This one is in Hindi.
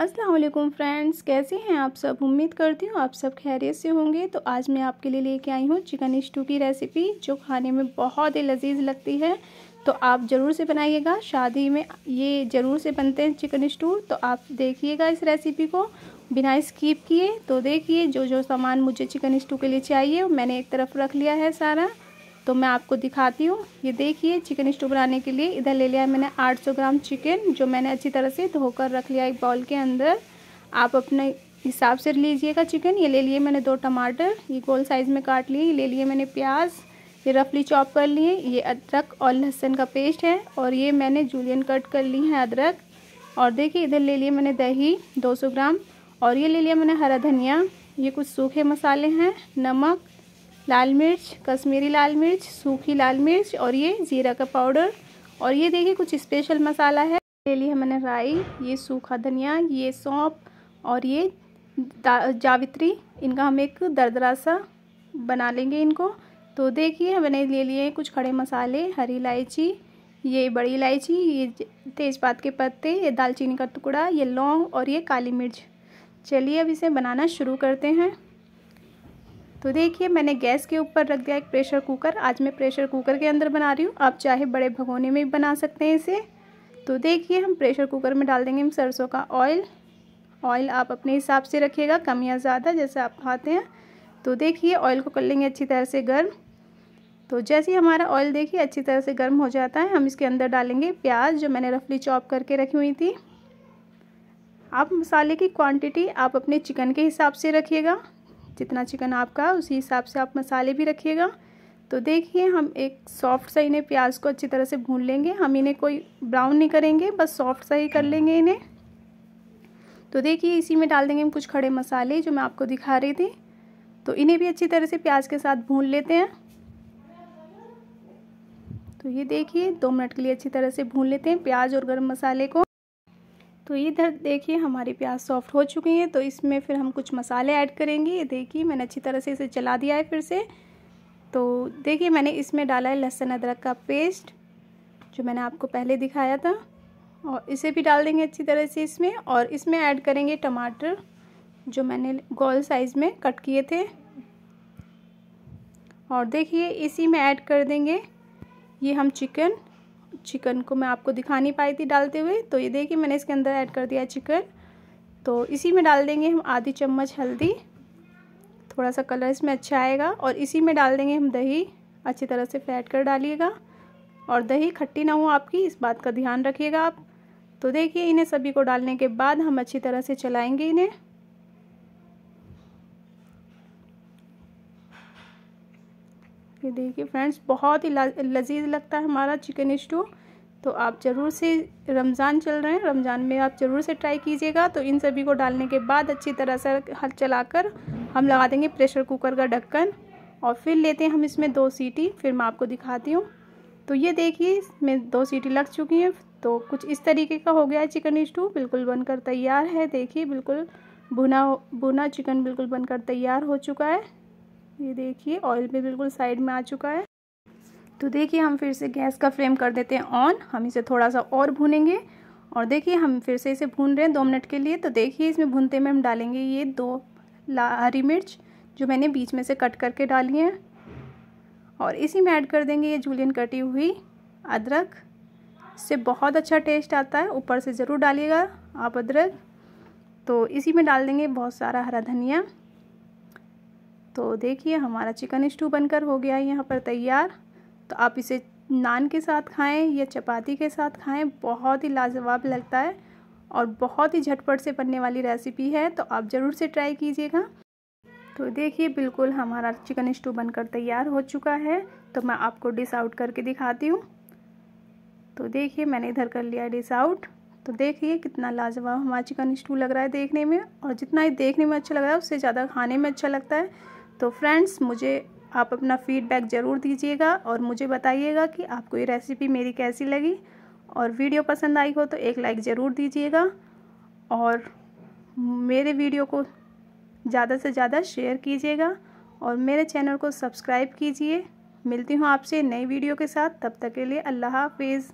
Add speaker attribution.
Speaker 1: अस्सलाम वालेकुम फ्रेंड्स कैसे हैं आप सब उम्मीद करती हूँ आप सब खैरियत से होंगे तो आज मैं आपके लिए लेके आई हूँ चिकन स्टू की रेसिपी जो खाने में बहुत ही लजीज लगती है तो आप ज़रूर से बनाइएगा शादी में ये ज़रूर से बनते हैं चिकन स्टू तो आप देखिएगा इस रेसिपी को बिना स्कीप किए तो देखिए जो जो सामान मुझे चिकन स्टू के लिए चाहिए मैंने एक तरफ रख लिया है सारा तो मैं आपको दिखाती हूँ ये देखिए चिकन स्टू बनाने के लिए इधर ले लिया है मैंने 800 ग्राम चिकन जो मैंने अच्छी तरह से धोकर रख लिया एक बाउल के अंदर आप अपने हिसाब से लीजिएगा चिकन ये ले लिए मैंने दो टमाटर ये गोल साइज़ में काट लिए ये ले लिए मैंने प्याज ये रफली चॉप कर लिए ये अदरक और लहसुन का पेस्ट है और ये मैंने जूलियन कट कर ली है अदरक और देखिए इधर ले लिए मैंने दही 200 ग्राम और ये ले लिया मैंने हरा धनिया ये कुछ सूखे मसाले हैं नमक लाल मिर्च कश्मीरी लाल मिर्च सूखी लाल मिर्च और ये ज़ीरा का पाउडर और ये देखिए कुछ स्पेशल मसाला है ले लिया मैंने राई ये सूखा धनिया ये सौंप और ये जावित्री इनका हम एक दरदरा सा बना लेंगे इनको तो देखिए मैंने ले लिए कुछ खड़े मसाले हरी इलायची ये बड़ी इलायची ये तेज़पात के पत्ते ये दालचीनी का टुकड़ा ये लौंग और ये काली मिर्च चलिए अब इसे बनाना शुरू करते हैं तो देखिए मैंने गैस के ऊपर रख दिया एक प्रेशर कुकर आज मैं प्रेशर कुकर के अंदर बना रही हूँ आप चाहे बड़े भगोने में भी बना सकते हैं इसे तो देखिए हम प्रेशर कुकर में डाल देंगे हम सरसों का ऑयल ऑयल आप अपने हिसाब से रखिएगा कम या ज़्यादा जैसे आप खाते हैं तो देखिए ऑयल को कर लेंगे अच्छी तरह से गर्म तो जैसे ही हमारा ऑयल देखिए अच्छी तरह से गर्म हो जाता है हम इसके अंदर डालेंगे प्याज जो मैंने रफली चॉप करके रखी हुई थी आप मसाले की क्वांटिटी आप अपने चिकन के हिसाब से रखिएगा जितना चिकन आपका उसी हिसाब से आप मसाले भी रखिएगा तो देखिए हम एक सॉफ्ट सा इन्हें प्याज को अच्छी तरह से भून लेंगे हम इन्हें कोई ब्राउन नहीं करेंगे बस सॉफ्ट सा ही कर लेंगे इन्हें तो देखिए इसी में डाल देंगे हम कुछ खड़े मसाले जो मैं आपको दिखा रही थी तो इन्हें भी अच्छी तरह से प्याज के साथ भून लेते हैं तो ये देखिए दो मिनट के लिए अच्छी तरह से भून लेते हैं प्याज और गर्म मसाले को तो इधर देखिए हमारी प्याज सॉफ्ट हो चुकी है तो इसमें फिर हम कुछ मसाले ऐड करेंगे ये देखिए मैंने अच्छी तरह से इसे चला दिया है फिर से तो देखिए मैंने इसमें डाला है लहसुन अदरक का पेस्ट जो मैंने आपको पहले दिखाया था और इसे भी डाल देंगे अच्छी तरह से इसमें और इसमें ऐड करेंगे टमाटर जो मैंने गोल साइज़ में कट किए थे और देखिए इसी में ऐड कर देंगे ये हम चिकन चिकन को मैं आपको दिखा नहीं पाई थी डालते हुए तो ये देखिए मैंने इसके अंदर ऐड कर दिया चिकन तो इसी में डाल देंगे हम आधी चम्मच हल्दी थोड़ा सा कलर इसमें अच्छा आएगा और इसी में डाल देंगे हम दही अच्छी तरह से फैट कर डालिएगा और दही खट्टी ना हो आपकी इस बात का ध्यान रखिएगा आप तो देखिए इन्हें सभी को डालने के बाद हम अच्छी तरह से चलाएंगे इन्हें ये देखिए फ्रेंड्स बहुत ही लजीज लगता है हमारा चिकन स्टू तो आप ज़रूर से रमज़ान चल रहे हैं रमज़ान में आप ज़रूर से ट्राई कीजिएगा तो इन सभी को डालने के बाद अच्छी तरह से हल चलाकर हम लगा देंगे प्रेशर कुकर का ढक्कन और फिर लेते हैं हम इसमें दो सीटी फिर मैं आपको दिखाती हूँ तो ये देखिए इसमें दो सीटी लग चुकी हैं तो कुछ इस तरीके का हो गया है चिकन स्टू बिल्कुल बनकर तैयार है देखिए बिल्कुल भुना भुना चिकन बिल्कुल बनकर तैयार हो चुका है ये देखिए ऑयल भी बिल्कुल साइड में आ चुका है तो देखिए हम फिर से गैस का फ्लेम कर देते हैं ऑन हम इसे थोड़ा सा और भूनेंगे और देखिए हम फिर से इसे भून रहे हैं दो मिनट के लिए तो देखिए इसमें भूनते में हम डालेंगे ये दो हरी मिर्च जो मैंने बीच में से कट करके डाली है और इसी में ऐड कर देंगे ये जूलियन कटी हुई अदरक इससे बहुत अच्छा टेस्ट आता है ऊपर से ज़रूर डालिएगा आप अदरक तो इसी में डाल देंगे बहुत सारा हरा धनिया तो देखिए हमारा चिकन स्टू बनकर हो गया है यहाँ पर तैयार तो आप इसे नान के साथ खाएं या चपाती के साथ खाएं बहुत ही लाजवाब लगता है और बहुत ही झटपट से बनने वाली रेसिपी है तो आप ज़रूर से ट्राई कीजिएगा तो देखिए बिल्कुल हमारा चिकन स्टू बनकर तैयार हो चुका है तो मैं आपको डिस आउट करके दिखाती हूँ तो देखिए मैंने इधर कर लिया डिस आउट तो देखिए कितना लाजवाब हमारा चिकन स्टू लग रहा है देखने में और जितना ही देखने में अच्छा लग रहा है उससे ज़्यादा खाने में अच्छा लगता है तो फ्रेंड्स मुझे आप अपना फीडबैक ज़रूर दीजिएगा और मुझे बताइएगा कि आपको ये रेसिपी मेरी कैसी लगी और वीडियो पसंद आई हो तो एक लाइक ज़रूर दीजिएगा और मेरे वीडियो को ज़्यादा से ज़्यादा शेयर कीजिएगा और मेरे चैनल को सब्सक्राइब कीजिए मिलती हूँ आपसे नई वीडियो के साथ तब तक के लिए अल्लाह हाफिज़